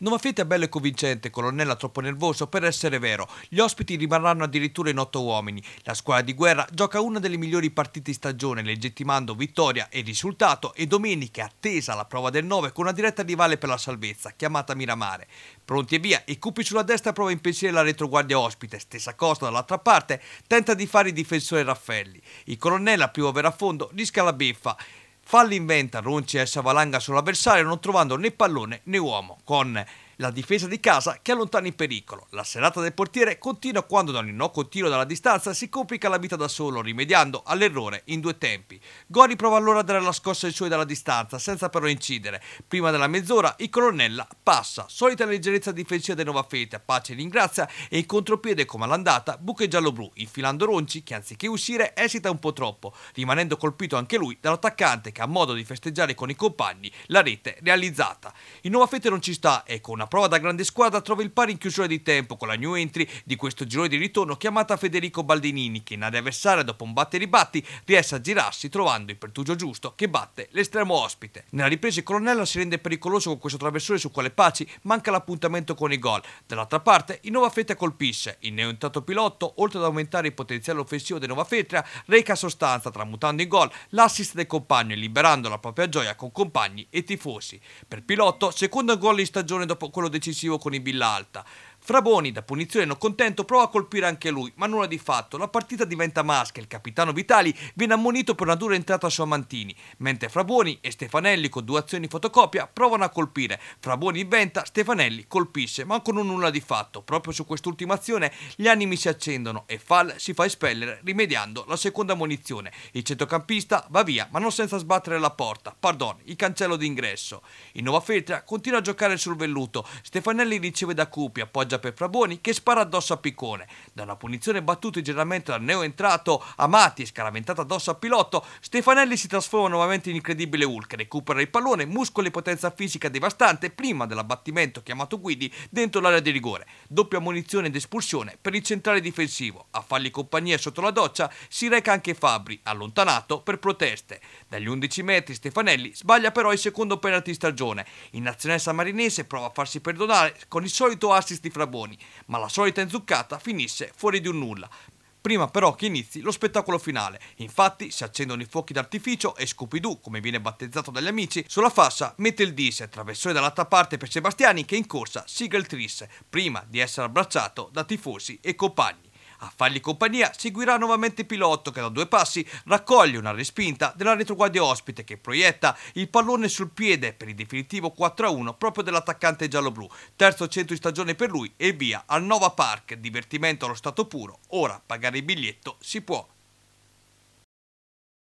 Nuova Fiat è bello e convincente, colonnella troppo nervoso per essere vero. Gli ospiti rimarranno addirittura in otto uomini. La squadra di guerra gioca una delle migliori partite di stagione, legittimando vittoria e risultato e domenica attesa la prova del 9 con una diretta rivale per la salvezza, chiamata Miramare. Pronti e via, e Cupi sulla destra prova a impensierire la retroguardia ospite, stessa cosa dall'altra parte, tenta di fare il difensore Raffelli. Il colonnella, primo vera a fondo, rischia la beffa. Falli in venta Ronci e Savalanga sull'avversario non trovando né pallone né uomo con la difesa di casa che allontana in pericolo. La serata del portiere continua quando da un innocuo tiro dalla distanza si complica la vita da solo, rimediando all'errore in due tempi. Gori prova allora a dare la scossa ai suoi dalla distanza, senza però incidere. Prima della mezz'ora il colonnella passa, solita leggerezza difensiva dei Nova Fete, pace ringrazia e in contropiede come all'andata buca il giallo-blu, infilando Ronci che anziché uscire esita un po' troppo, rimanendo colpito anche lui dall'attaccante che ha modo di festeggiare con i compagni la rete realizzata. Il Nova Fete non ci sta e con una prova da grande squadra trova il pari in chiusura di tempo con la new entry di questo girone di ritorno chiamata Federico Baldinini che in area avversaria dopo un batte e ribatti riesce a girarsi trovando il pertugio giusto che batte l'estremo ospite. Nella ripresa il colonnello si rende pericoloso con questo traversone su quale Paci manca l'appuntamento con i gol. Dall'altra parte il Nova Fetria colpisce, il neontato pilotto oltre ad aumentare il potenziale offensivo del Nova Fetria reca sostanza tramutando in gol l'assist del compagno e liberando la propria gioia con compagni e tifosi. Per pilotto secondo gol in stagione dopo quello decisivo con i Billalta. Fraboni, da punizione non contento, prova a colpire anche lui, ma nulla di fatto. La partita diventa masca e il capitano Vitali viene ammonito per una dura entrata a Somantini, mentre Fraboni e Stefanelli con due azioni fotocopia provano a colpire. Fraboni inventa, Stefanelli colpisce, ma con un nulla di fatto. Proprio su quest'ultima azione gli animi si accendono e Fall si fa espellere rimediando la seconda munizione. Il centrocampista va via, ma non senza sbattere la porta, pardon, il cancello d'ingresso. In Nuova Feltria continua a giocare sul velluto. Stefanelli riceve da Cupi, appoggia ripresa per Fraboni che spara addosso a Piccone. Da una punizione battuta generalmente dal neo neoentrato Amati e scaraventata addosso al Pilotto, Stefanelli si trasforma nuovamente in incredibile Hulk, recupera il pallone, muscoli e potenza fisica devastante prima dell'abbattimento chiamato Guidi dentro l'area di rigore. Doppia munizione ed espulsione per il centrale difensivo. A fargli compagnia sotto la doccia si reca anche Fabri, allontanato per proteste. Dagli 11 metri Stefanelli sbaglia però il secondo penalty stagione. Il nazionale samarinese prova a farsi perdonare con il solito assist di straboni, ma la solita inzuccata finisce fuori di un nulla, prima però che inizi lo spettacolo finale. Infatti si accendono i fuochi d'artificio e Scooby-Doo, come viene battezzato dagli amici, sulla fascia mette il dis, traversone dall'altra parte per Sebastiani che in corsa sigla il tris, prima di essere abbracciato da tifosi e compagni. A fargli compagnia seguirà nuovamente il Pilotto che da due passi raccoglie una respinta della retroguardia ospite che proietta il pallone sul piede per il definitivo 4-1 proprio dell'attaccante gialloblu. Terzo centro di stagione per lui e via al Nova Park. Divertimento allo stato puro. Ora pagare il biglietto si può.